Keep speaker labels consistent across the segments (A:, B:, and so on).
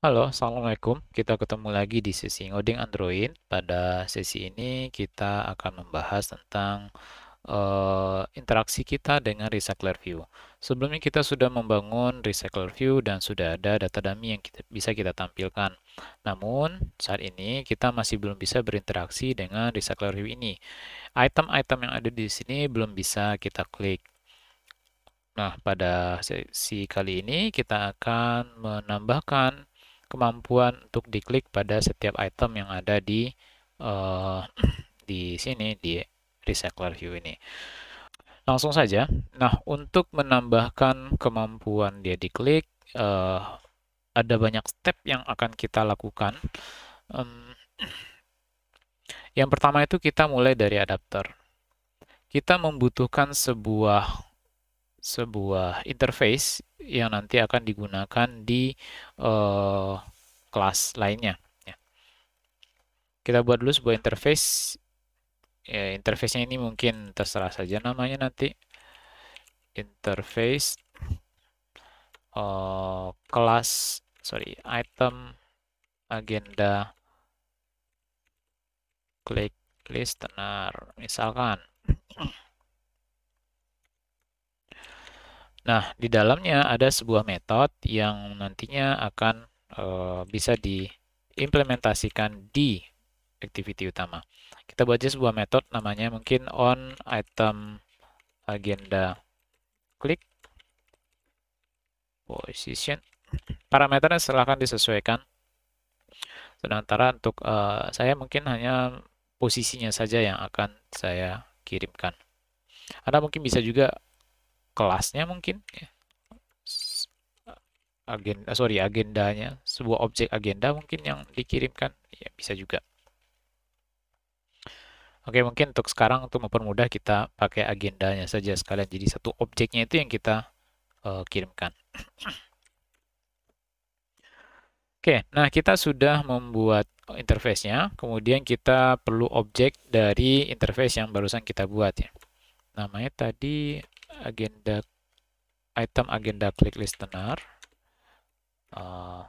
A: Halo, Assalamualaikum. Kita ketemu lagi di sesi ngoding Android. Pada sesi ini kita akan membahas tentang uh, interaksi kita dengan Recycler View. Sebelumnya kita sudah membangun Recycler View dan sudah ada data dummy yang kita, bisa kita tampilkan. Namun, saat ini kita masih belum bisa berinteraksi dengan Recycler View ini. Item-item yang ada di sini belum bisa kita klik. Nah, pada sesi kali ini kita akan menambahkan kemampuan untuk diklik pada setiap item yang ada di uh, di sini di recycler view ini. Langsung saja. Nah, untuk menambahkan kemampuan dia diklik uh, ada banyak step yang akan kita lakukan. Um, yang pertama itu kita mulai dari adapter. Kita membutuhkan sebuah sebuah interface yang nanti akan digunakan di uh, kelas lainnya. Ya. Kita buat dulu sebuah interface. Ya, interface-nya ini mungkin terserah saja namanya nanti. Interface uh, kelas, sorry, item agenda klik listener misalkan. Nah, di dalamnya ada sebuah metode yang nantinya akan e, bisa diimplementasikan di activity utama. Kita buat aja sebuah metode namanya mungkin on item agenda klik position. Parameternya silahkan disesuaikan. Sementara untuk e, saya mungkin hanya posisinya saja yang akan saya kirimkan. Anda mungkin bisa juga kelasnya mungkin ya. agenda eh, sorry agendanya sebuah objek agenda mungkin yang dikirimkan ya bisa juga Oke mungkin untuk sekarang untuk mempermudah kita pakai agendanya saja sekalian jadi satu objeknya itu yang kita uh, kirimkan Oke, nah kita sudah membuat interface-nya, kemudian kita perlu objek dari interface yang barusan kita buat ya. Namanya tadi agenda item agenda klik listener uh, eh,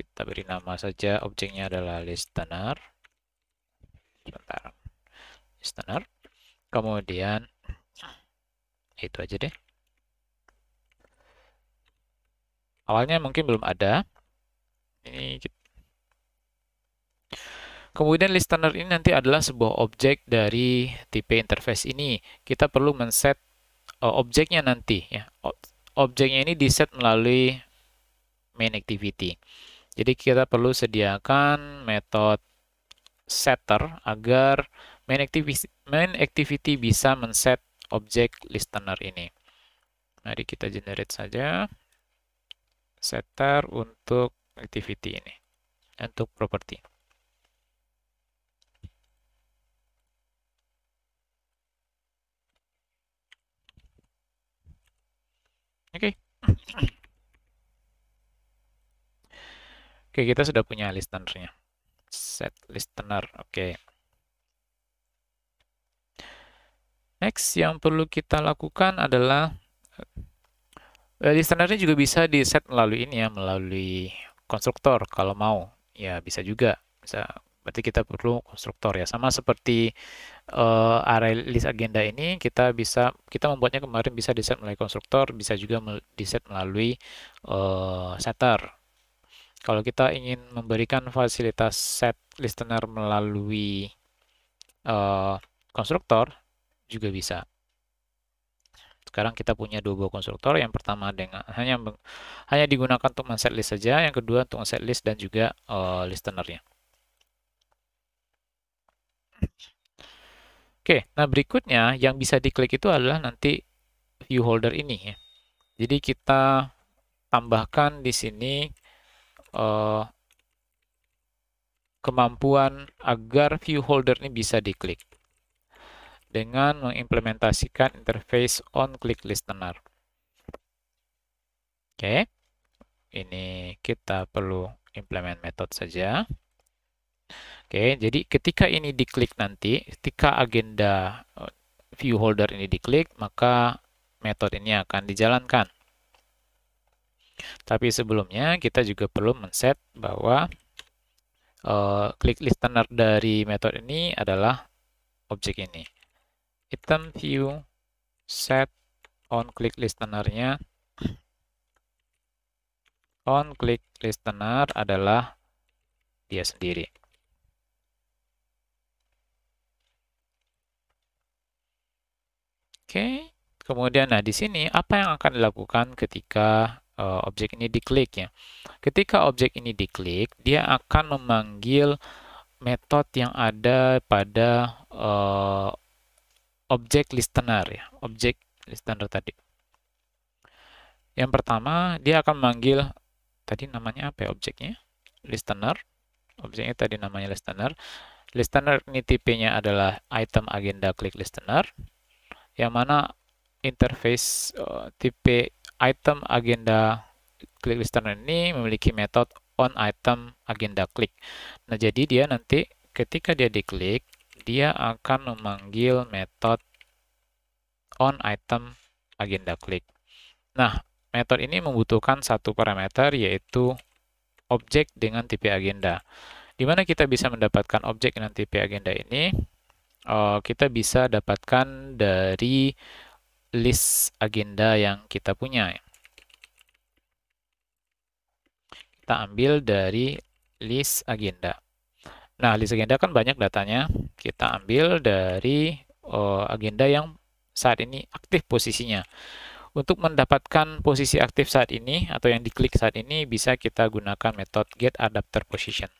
A: kita beri nama saja objeknya adalah listener sebentar listener kemudian itu aja deh awalnya mungkin belum ada ini Kemudian listener ini nanti adalah sebuah objek dari tipe interface ini. Kita perlu men-set Eh, objeknya nanti ya. Objeknya ini di set melalui main activity. Jadi kita perlu sediakan metode setter agar main activity, main activity bisa men-set objek listener ini. Mari kita generate saja setter untuk activity ini, untuk property. Oke. Okay. Oke, okay, kita sudah punya listenernya. Set listener. Oke. Okay. Next yang perlu kita lakukan adalah uh, listenernya juga bisa di set melalui ini ya, melalui konstruktor kalau mau. Ya, bisa juga. Bisa berarti kita perlu konstruktor ya sama seperti uh, array list agenda ini kita bisa kita membuatnya kemarin bisa di set melalui konstruktor bisa juga di set melalui uh, setter kalau kita ingin memberikan fasilitas set listener melalui uh, konstruktor juga bisa sekarang kita punya dua buah konstruktor yang pertama dengan hanya hanya digunakan untuk men-set list saja yang kedua untuk men-set list dan juga uh, listenernya Oke, nah berikutnya yang bisa diklik itu adalah nanti view holder ini. Ya. Jadi kita tambahkan di sini uh, kemampuan agar view holder ini bisa diklik dengan mengimplementasikan interface on click listener. Oke, ini kita perlu implement method saja. Oke, jadi ketika ini diklik nanti, ketika agenda eh, view holder ini diklik, maka metode ini akan dijalankan. Tapi sebelumnya kita juga perlu men-set bahwa uh, listener dari metode ini adalah objek ini. Item view set on click listenernya on click listener adalah dia sendiri. Oke. Kemudian, nah di sini apa yang akan dilakukan ketika uh, objek ini diklik ya? Ketika objek ini diklik, dia akan memanggil metode yang ada pada uh, objek listener ya, objek listener tadi. Yang pertama, dia akan memanggil tadi namanya apa ya objeknya? Listener. Objeknya tadi namanya listener. Listener ini tipenya adalah item agenda klik listener yang mana interface uh, tipe item agenda klik listener ini memiliki metode on item agenda klik. Nah, jadi dia nanti ketika dia diklik, dia akan memanggil metode on item agenda klik. Nah, metode ini membutuhkan satu parameter yaitu objek dengan tipe agenda. Di mana kita bisa mendapatkan objek dengan tipe agenda ini? uh, kita bisa dapatkan dari list agenda yang kita punya. Kita ambil dari list agenda. Nah, list agenda kan banyak datanya. Kita ambil dari uh, agenda yang saat ini aktif posisinya. Untuk mendapatkan posisi aktif saat ini atau yang diklik saat ini bisa kita gunakan metode get adapter position.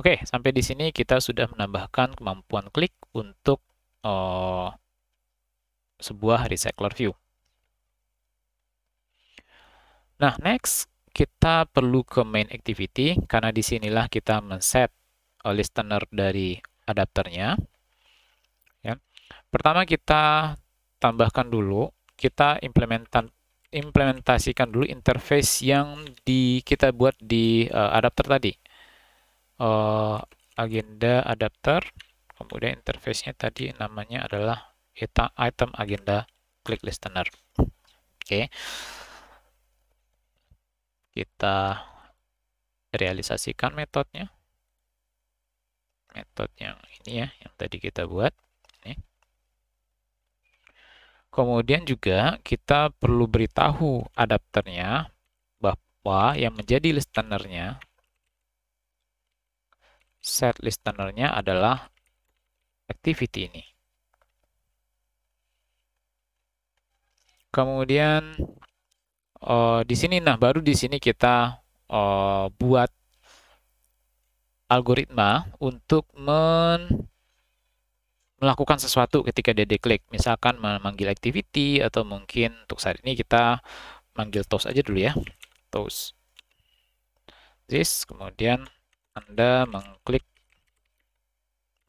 A: Oke, sampai di sini kita sudah menambahkan kemampuan klik untuk uh, sebuah recycler view. Nah, next kita perlu ke main activity karena disinilah kita men-set eh, listener dari adapternya. Ya. Pertama kita tambahkan dulu, kita implementan implementasikan dulu interface yang di kita buat di uh, adapter tadi uh, agenda adapter kemudian interface-nya tadi namanya adalah item agenda click listener oke okay. kita realisasikan metodenya metode yang ini ya yang tadi kita buat ini. kemudian juga kita perlu beritahu adapternya bahwa yang menjadi listenernya set listener adalah activity ini. Kemudian uh, di sini nah baru di sini kita uh, buat algoritma untuk men melakukan sesuatu ketika dia diklik. Misalkan memanggil activity atau mungkin untuk saat ini kita manggil toast aja dulu ya. Toast. This kemudian anda mengklik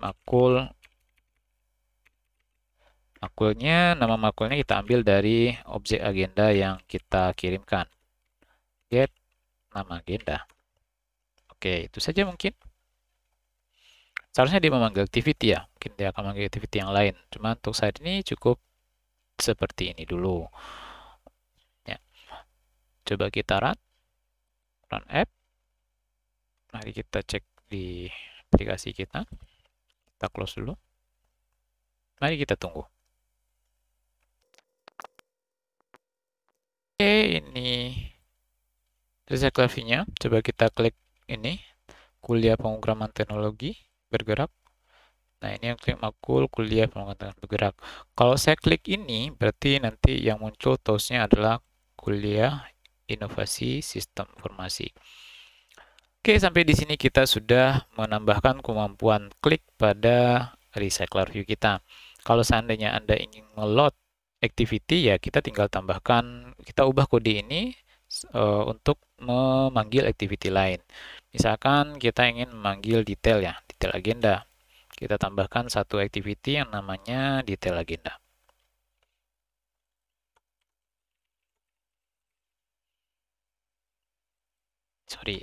A: makul makulnya nama makulnya kita ambil dari objek agenda yang kita kirimkan get nama agenda oke itu saja mungkin seharusnya dia memanggil activity ya mungkin dia akan manggil activity yang lain cuma untuk saat ini cukup seperti ini dulu ya coba kita run run app mari kita cek di aplikasi kita kita close dulu mari kita tunggu oke ini reset klavinya coba kita klik ini kuliah Pengukuran teknologi bergerak Nah, ini yang klik makul kuliah Pengukuran bergerak. Kalau saya klik ini, berarti nanti yang muncul toolsnya adalah kuliah inovasi sistem informasi. Oke, sampai di sini kita sudah menambahkan kemampuan klik pada recycler view kita. Kalau seandainya Anda ingin meload activity, ya kita tinggal tambahkan, kita ubah kode ini uh, untuk memanggil activity lain. Misalkan kita ingin memanggil detail ya, detail agenda. Kita tambahkan satu activity yang namanya detail agenda. Sorry,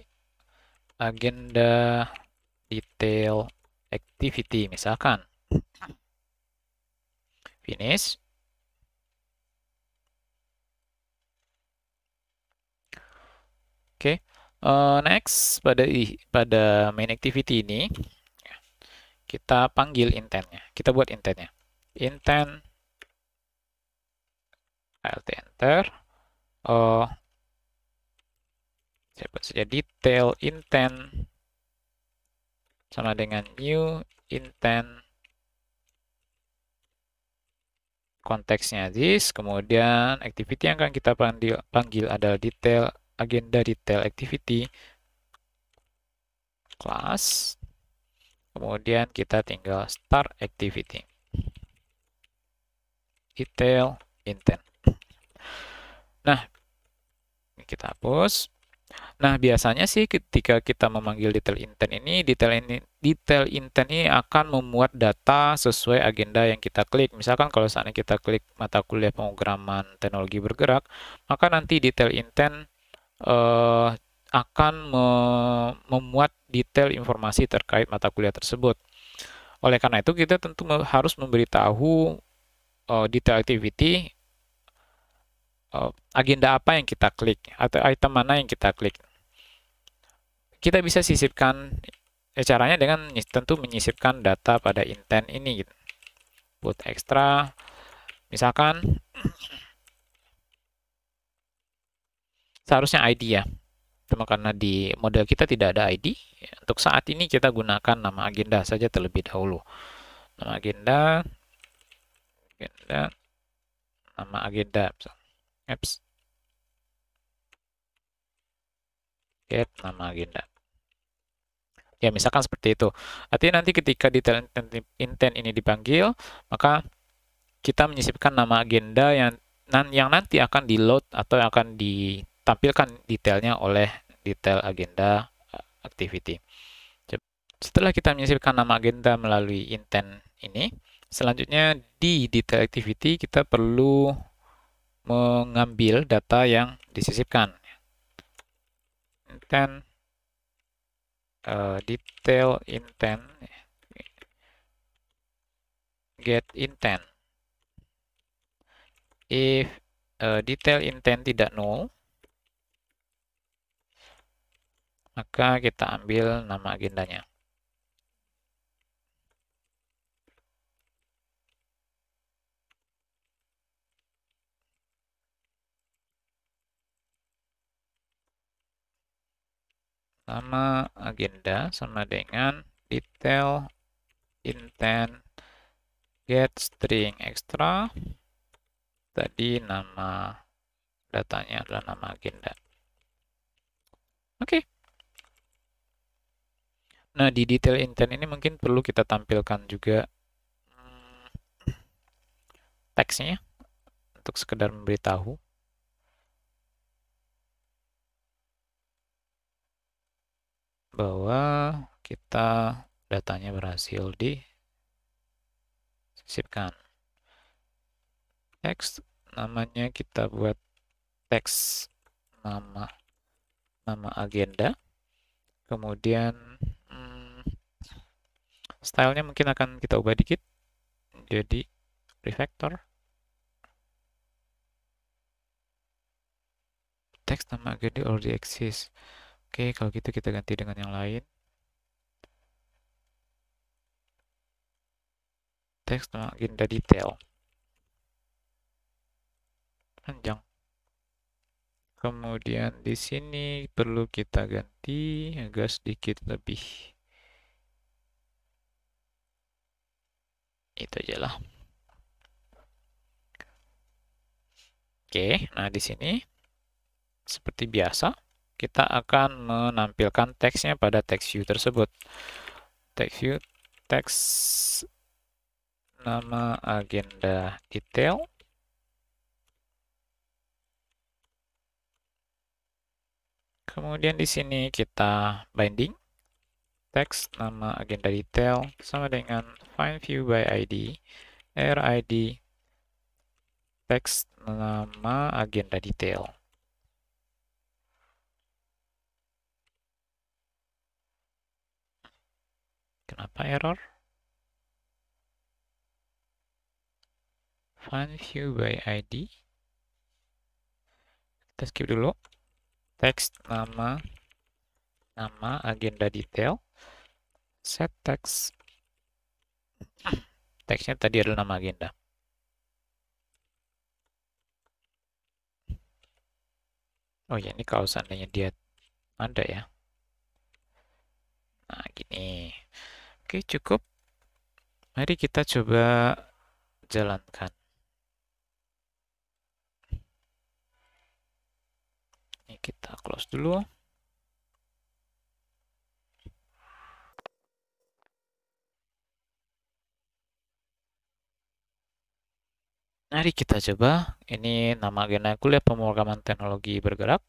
A: agenda detail activity misalkan finish oke okay. uh, eh, next pada pada main activity ini kita panggil intentnya kita buat intentnya intent alt enter uh, saya saja detail intent sama dengan new intent konteksnya this kemudian activity yang akan kita panggil, panggil adalah detail agenda detail activity class kemudian kita tinggal start activity detail intent nah kita hapus Nah, biasanya sih ketika kita memanggil detail intent ini, detail ini, detail intent ini akan memuat data sesuai agenda yang kita klik. Misalkan kalau saatnya kita klik mata kuliah pemrograman teknologi bergerak, maka nanti detail intent eh, akan me memuat detail informasi terkait mata kuliah tersebut. Oleh karena itu, kita tentu harus memberitahu eh, detail activity Oh, agenda apa yang kita klik atau item mana yang kita klik. Kita bisa sisipkan ya caranya dengan tentu menyisipkan data pada intent ini gitu. Put extra misalkan seharusnya ID ya. Cuma karena di model kita tidak ada ID, untuk saat ini kita gunakan nama agenda saja terlebih dahulu. Nama agenda, agenda, nama agenda apps get nama agenda ya misalkan seperti itu artinya nanti ketika detail intent ini dipanggil maka kita menyisipkan nama agenda yang yang nanti akan di load atau akan ditampilkan detailnya oleh detail agenda eh, activity setelah kita menyisipkan nama agenda melalui intent ini selanjutnya di detail activity kita perlu mengambil data yang disisipkan. Intent uh, detail intent get intent. If uh, detail intent tidak null, maka kita ambil nama agendanya. sama agenda sama dengan detail intent get string extra tadi nama datanya adalah nama agenda oke okay. nah di detail intent ini mungkin perlu kita tampilkan juga hmm, teksnya untuk sekedar memberitahu bahwa kita datanya berhasil disisipkan. Next, namanya kita buat teks nama nama agenda. Kemudian hmm, stylenya mungkin akan kita ubah dikit. Jadi refactor. Text nama agenda already exists. Oke, kalau gitu kita ganti dengan yang lain. Text no agenda detail. Panjang. Kemudian di sini perlu kita ganti agak sedikit lebih. Itu aja lah. Oke, nah di sini seperti biasa kita akan menampilkan teksnya pada text view tersebut. Text view, text nama agenda detail. Kemudian di sini kita binding text nama agenda detail sama dengan find view by ID, id text nama agenda detail. Kenapa error? Find view by ID. Kita skip dulu. Text nama nama agenda detail. Set text. Teksnya tadi adalah nama agenda. Oh ya, ini kalau seandainya dia ada ya. Nah, gini. Oke, cukup. Mari kita coba jalankan. Ini kita close dulu. Mari kita coba. Ini nama agenda kuliah pemrograman teknologi bergerak.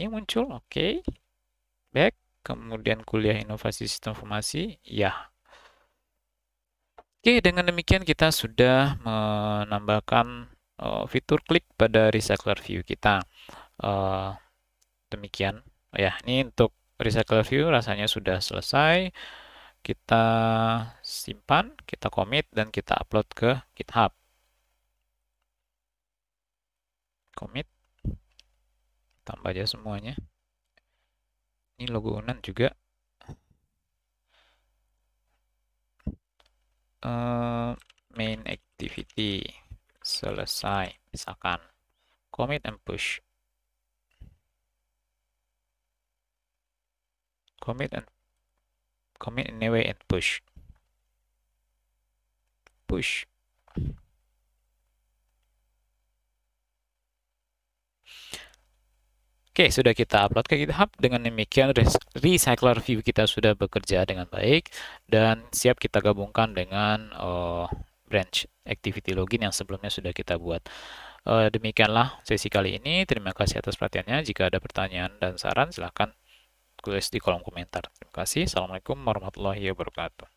A: Ini muncul, oke. Okay. Back kemudian kuliah inovasi sistem informasi, ya. Oke, dengan demikian kita sudah menambahkan uh, fitur klik pada recycler view kita. Uh, demikian. Oh, ya, ini untuk recycler view rasanya sudah selesai. Kita simpan, kita commit, dan kita upload ke GitHub. Commit. Tambah aja semuanya ini logo UNAN juga uh, main activity selesai misalkan commit and push commit and commit anyway and push push Oke, sudah kita upload ke GitHub. Dengan demikian, recycler view kita sudah bekerja dengan baik dan siap kita gabungkan dengan uh, branch activity login yang sebelumnya sudah kita buat. Uh, demikianlah sesi kali ini. Terima kasih atas perhatiannya. Jika ada pertanyaan dan saran, silahkan tulis di kolom komentar. Terima kasih. Assalamualaikum warahmatullahi wabarakatuh.